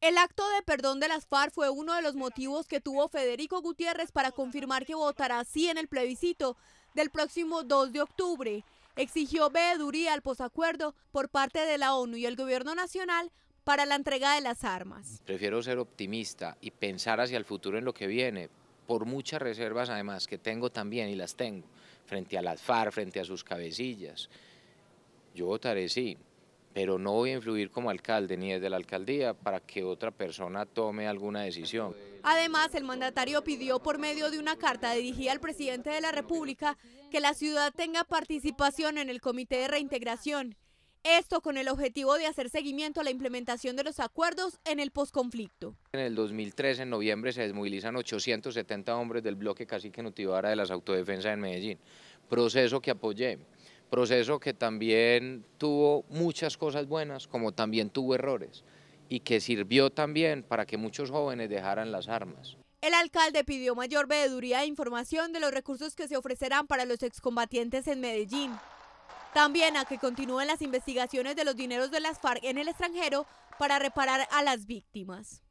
E el acto de perdón de las FARC fue uno de los motivos que tuvo Federico Gutiérrez para confirmar que votará sí en el plebiscito del próximo 2 de octubre. Exigió veeduría al posacuerdo por parte de la ONU y el gobierno nacional para la entrega de las armas. Prefiero ser optimista y pensar hacia el futuro en lo que viene, por muchas reservas además que tengo también y las tengo, frente a las FARC, frente a sus cabecillas. Yo votaré sí, pero no voy a influir como alcalde ni desde la alcaldía para que otra persona tome alguna decisión. Además, el mandatario pidió por medio de una carta dirigida al presidente de la República que la ciudad tenga participación en el comité de reintegración. Esto con el objetivo de hacer seguimiento a la implementación de los acuerdos en el posconflicto. En el 2013, en noviembre, se desmovilizan 870 hombres del bloque cacique Nutibara de las autodefensas en Medellín, proceso que apoyé proceso que también tuvo muchas cosas buenas como también tuvo errores y que sirvió también para que muchos jóvenes dejaran las armas. El alcalde pidió mayor veeduría e información de los recursos que se ofrecerán para los excombatientes en Medellín. También a que continúen las investigaciones de los dineros de las FARC en el extranjero para reparar a las víctimas.